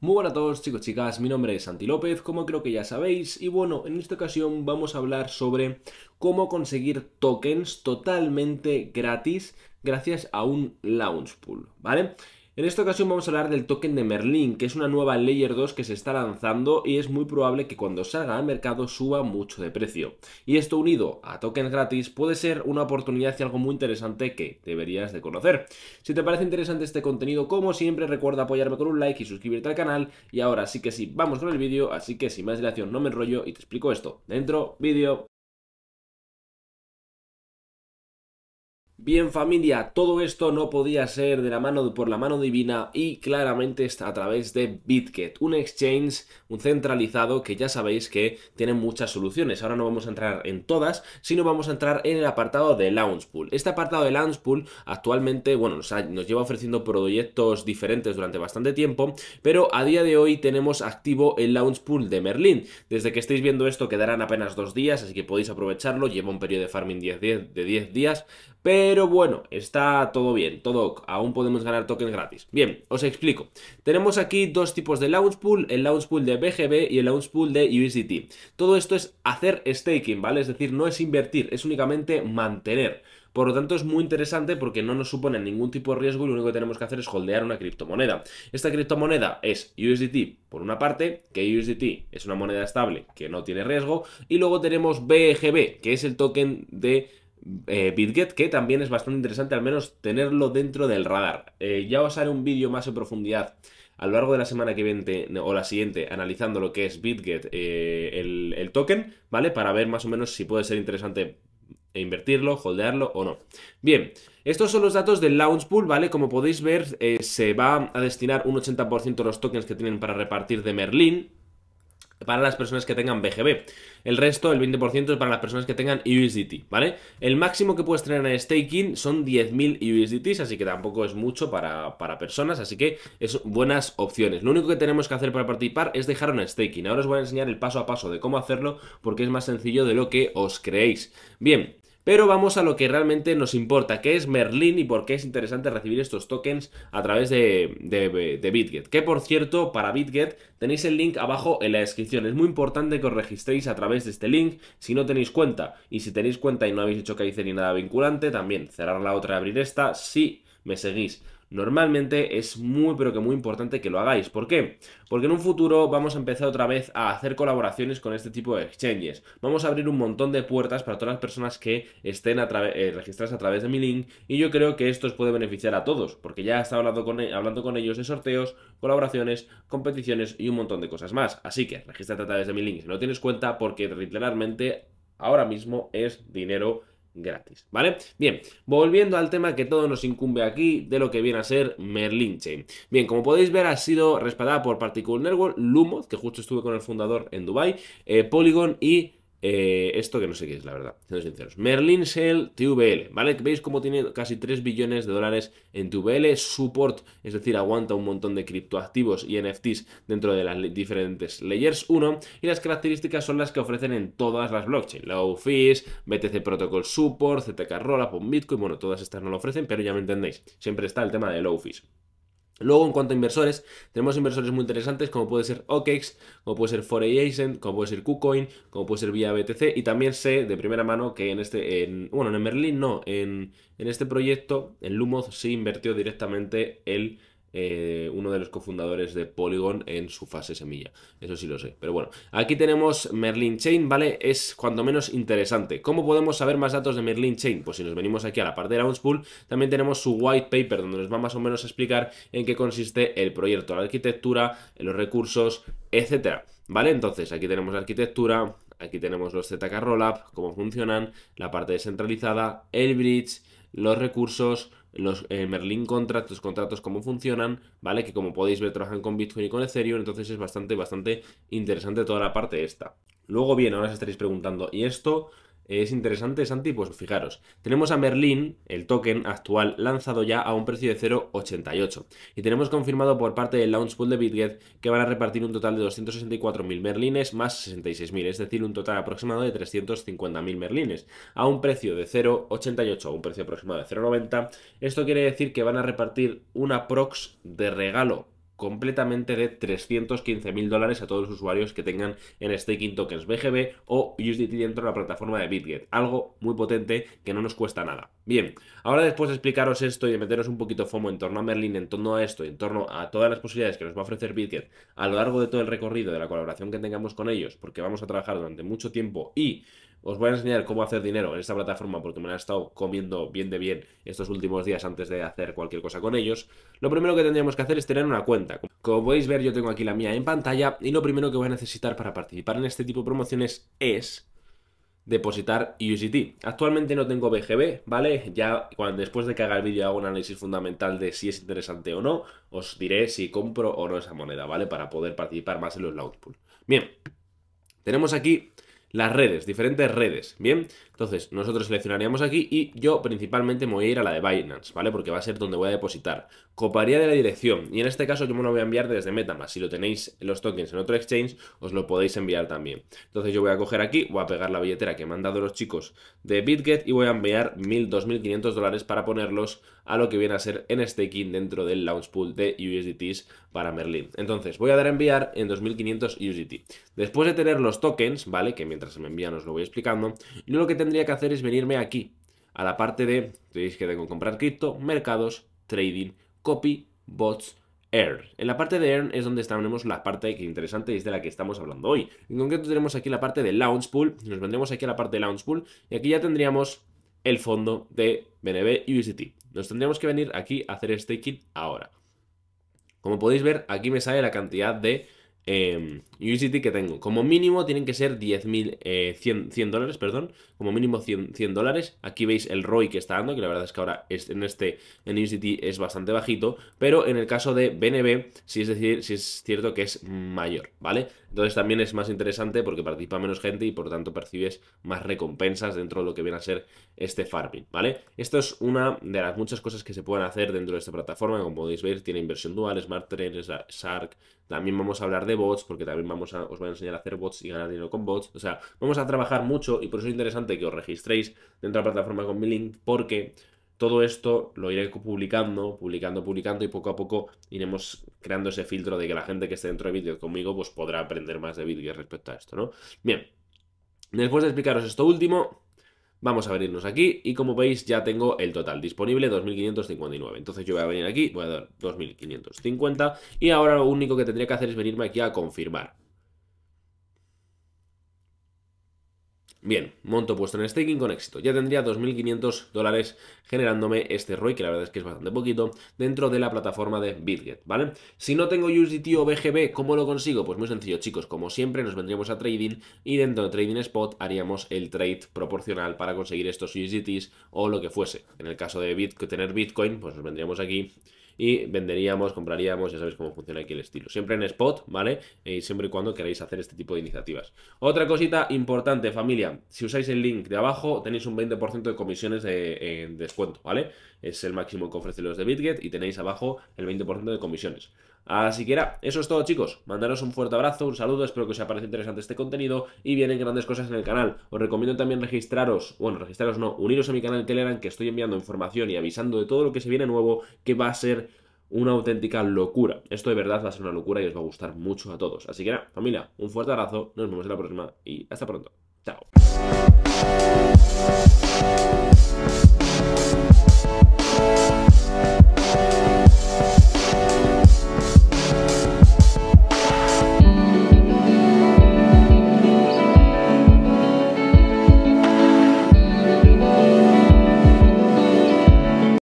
Muy buenas a todos chicos chicas, mi nombre es Santi López, como creo que ya sabéis, y bueno, en esta ocasión vamos a hablar sobre cómo conseguir tokens totalmente gratis gracias a un launch pool, ¿vale? En esta ocasión vamos a hablar del token de Merlin, que es una nueva Layer 2 que se está lanzando y es muy probable que cuando salga al mercado suba mucho de precio. Y esto unido a tokens gratis puede ser una oportunidad y algo muy interesante que deberías de conocer. Si te parece interesante este contenido, como siempre recuerda apoyarme con un like y suscribirte al canal. Y ahora sí que sí, vamos con el vídeo, así que sin más dilación no me enrollo y te explico esto. Dentro, vídeo. Bien familia, todo esto no podía ser de la mano por la mano divina y claramente está a través de Bitget, un exchange, un centralizado que ya sabéis que tiene muchas soluciones. Ahora no vamos a entrar en todas, sino vamos a entrar en el apartado de Launchpool. Este apartado de Launchpool actualmente, bueno, nos, lleva ofreciendo proyectos diferentes durante bastante tiempo, pero a día de hoy tenemos activo el Launchpool de Merlin. Desde que estáis viendo esto quedarán apenas dos días, así que podéis aprovecharlo, lleva un periodo de farming de 10 días, pero pero bueno, está todo bien, todo Aún podemos ganar tokens gratis. Bien, os explico. Tenemos aquí dos tipos de launch pool, el launch pool de BGB y el launch pool de USDT. Todo esto es hacer staking, ¿vale? Es decir, no es invertir, es únicamente mantener. Por lo tanto, es muy interesante porque no nos supone ningún tipo de riesgo y lo único que tenemos que hacer es holdear una criptomoneda. Esta criptomoneda es USDT, por una parte, que USDT es una moneda estable que no tiene riesgo, y luego tenemos BGB, que es el token de eh, BitGet, que también es bastante interesante al menos tenerlo dentro del radar. Eh, ya os haré un vídeo más en profundidad a lo largo de la semana que viene o la siguiente analizando lo que es BitGet, eh, el, token, ¿vale? Para ver más o menos si puede ser interesante e invertirlo, holdearlo o no. Bien, estos son los datos del Launchpool, ¿vale? Como podéis ver, se va a destinar un 80% de los tokens que tienen para repartir de Merlin, para las personas que tengan BGB. El resto, el 20%, es para las personas que tengan USDT, ¿vale? El máximo que puedes tener en staking son 10.000 USDTs, así que tampoco es mucho para, para, personas, así que es buenas opciones. Lo único que tenemos que hacer para participar es dejar un staking. Ahora os voy a enseñar el paso a paso de cómo hacerlo, porque es más sencillo de lo que os creéis. Bien, pero vamos a lo que realmente nos importa, que es Merlin y por qué es interesante recibir estos tokens a través de, BitGet. Que por cierto, para BitGet tenéis el link abajo en la descripción. Es muy importante que os registréis a través de este link si no tenéis cuenta. Y si tenéis cuenta y no habéis hecho que ni nada vinculante, también cerrar la otra y abrir esta. Sí me seguís. Normalmente es muy pero que muy importante que lo hagáis. ¿Por qué? Porque en un futuro vamos a empezar otra vez a hacer colaboraciones con este tipo de exchanges. Vamos a abrir un montón de puertas para todas las personas que estén a eh, registradas a través de mi link y yo creo que esto os puede beneficiar a todos, porque ya he estado hablando con, e, hablando con ellos de sorteos, colaboraciones, competiciones y un montón de cosas más. Así que regístrate a través de mi link si no tienes cuenta porque literalmente ahora mismo es dinero gratis, ¿vale? Bien, volviendo al tema que todo nos incumbe aquí de lo que viene a ser Merlin Chain. Bien, como podéis ver ha sido respaldada por Particle Network, Lumos, que justo estuve con el fundador en Dubai, eh, Polygon y eh, esto que no sé qué es, la verdad, siendo sinceros. Merlin Shell TVL, ¿vale? Veis cómo tiene casi 3 billones de dólares en TVL. Support, es decir, aguanta un montón de criptoactivos y NFTs dentro de las diferentes layers 1. Y las características son las que ofrecen en todas las blockchains. Low fees, BTC Protocol Support, ZK Rollup, Bitcoin, bueno, todas estas no lo ofrecen, pero ya me entendéis. Siempre está el tema de low Luego, en cuanto a inversores, tenemos inversores muy interesantes como puede ser OKEX, como puede ser Foray como puede ser KuCoin, como puede ser VIABTC Y también sé de primera mano que en este, en, bueno, en Merlin no, en, este proyecto, en Lumos, sí invirtió directamente el eh, uno de los cofundadores de Polygon en su fase semilla. Eso sí lo sé. Pero bueno, aquí tenemos Merlin Chain, ¿vale? Es cuanto menos interesante. ¿Cómo podemos saber más datos de Merlin Chain? Pues si nos venimos aquí a la parte de Launchpool, también tenemos su white paper, donde nos va más o menos a explicar en qué consiste el proyecto, la arquitectura, los recursos, etcétera. ¿Vale? Entonces, aquí tenemos la arquitectura, aquí tenemos los ZK Rollup, cómo funcionan, la parte descentralizada, el bridge los recursos, los eh, Merlin contratos, contratos, cómo funcionan, ¿vale? Que como podéis ver trabajan con Bitcoin y con Ethereum, entonces es bastante, bastante interesante toda la parte esta. Luego bien, ahora os estaréis preguntando, ¿y esto es interesante, Santi, pues fijaros, tenemos a Merlin, el token actual, lanzado ya a un precio de 0.88. Y tenemos confirmado por parte del launch de BitGet que van a repartir un total de 264.000 merlines más 66.000, es decir, un total aproximado de 350.000 merlines, a un precio de 0.88, a un precio aproximado de 0.90. Esto quiere decir que van a repartir una prox de regalo completamente de 315 mil dólares a todos los usuarios que tengan en staking tokens BGB o USDT dentro de la plataforma de Bitget. Algo muy potente que no nos cuesta nada. Bien, ahora después de explicaros esto y de meteros un poquito FOMO en torno a Merlin, en torno a esto, en torno a todas las posibilidades que nos va a ofrecer Bitget a lo largo de todo el recorrido de la colaboración que tengamos con ellos, porque vamos a trabajar durante mucho tiempo y os voy a enseñar cómo hacer dinero en esta plataforma porque me la he estado comiendo bien de bien estos últimos días antes de hacer cualquier cosa con ellos. Lo primero que tendríamos que hacer es tener una cuenta. Como podéis ver, yo tengo aquí la mía en pantalla y lo primero que voy a necesitar para participar en este tipo de promociones es depositar UGT. Actualmente no tengo BGB, ¿vale? Ya después de que haga el vídeo hago un análisis fundamental de si es interesante o no, os diré si compro o no esa moneda, ¿vale? Para poder participar más en los pool Bien, tenemos aquí las redes, diferentes redes, ¿bien? Entonces, nosotros seleccionaríamos aquí y yo principalmente me voy a ir a la de Binance, ¿vale? Porque va a ser donde voy a depositar coparía de la dirección. Y en este caso yo me lo voy a enviar desde Metamask. Si lo tenéis los tokens en otro exchange, os lo podéis enviar también. Entonces yo voy a coger aquí, voy a pegar la billetera que me han dado los chicos de BitGet y voy a enviar 1.000, 2.500 dólares para ponerlos a lo que viene a ser en staking dentro del launch pool de USDTs para Merlin. Entonces voy a dar a enviar en 2.500 USDT. Después de tener los tokens, ¿vale? Que mientras se me envían os lo voy explicando. Yo lo que tendría que hacer es venirme aquí, a la parte de, tenéis que tengo comprar cripto, mercados, trading, copy bots air. En la parte de earn es donde tenemos la parte que interesante y es de la que estamos hablando hoy. En concreto tenemos aquí la parte de launch pool, nos vendremos aquí a la parte de launch pool y aquí ya tendríamos el fondo de BNB USDT. Nos tendríamos que venir aquí a hacer staking ahora. Como podéis ver, aquí me sale la cantidad de eh, que tengo. Como mínimo tienen que ser 10.000, 100, eh, dólares, perdón, como mínimo 100, dólares. Aquí veis el ROI que está dando, que la verdad es que ahora en este, en USDT es bastante bajito, pero en el caso de BNB, si es decir, es cierto que es mayor, ¿vale? Entonces también es más interesante porque participa menos gente y por tanto percibes más recompensas dentro de lo que viene a ser este farming, ¿vale? Esto es una de las muchas cosas que se pueden hacer dentro de esta plataforma, como podéis ver, tiene inversión dual, smart trainers, Shark, también vamos a hablar de bots, porque también vamos a, os voy a enseñar a hacer bots y ganar dinero con bots. O sea, vamos a trabajar mucho y por eso es interesante que os registréis dentro de la plataforma con mi link, porque todo esto lo iré publicando, publicando, publicando y poco a poco iremos creando ese filtro de que la gente que esté dentro de vídeos conmigo pues podrá aprender más de vídeos respecto a esto, ¿no? Bien, después de explicaros esto último, vamos a venirnos aquí y como veis ya tengo el total disponible 2.559. Entonces yo voy a venir aquí, voy a dar 2.550 y ahora lo único que tendría que hacer es venirme aquí a confirmar. Bien, monto puesto en staking con éxito. Ya tendría 2.500 dólares generándome este ROI, que la verdad es que es bastante poquito, dentro de la plataforma de BitGet, ¿vale? Si no tengo USDT o BGB, ¿cómo lo consigo? Pues muy sencillo, chicos. Como siempre, nos vendríamos a trading y dentro de Trading Spot haríamos el trade proporcional para conseguir estos USDTs o lo que fuese. En el caso de Bit tener Bitcoin, pues nos vendríamos aquí y venderíamos, compraríamos, ya sabéis cómo funciona aquí el estilo. Siempre en spot, ¿vale? Y eh, siempre y cuando queráis hacer este tipo de iniciativas. Otra cosita importante, familia, si usáis el link de abajo tenéis un 20% de comisiones de, eh, en descuento, ¿vale? Es el máximo que ofrecen los de BitGet y tenéis abajo el 20% de comisiones. Así que era, eso es todo chicos, mandaros un fuerte abrazo, un saludo, espero que os haya parecido interesante este contenido y vienen grandes cosas en el canal. Os recomiendo también registraros, bueno, registraros no, uniros a mi canal de Telegram que estoy enviando información y avisando de todo lo que se viene nuevo que va a ser una auténtica locura. Esto de verdad va a ser una locura y os va a gustar mucho a todos. Así que era, familia, un fuerte abrazo, nos vemos en la próxima y hasta pronto. Chao.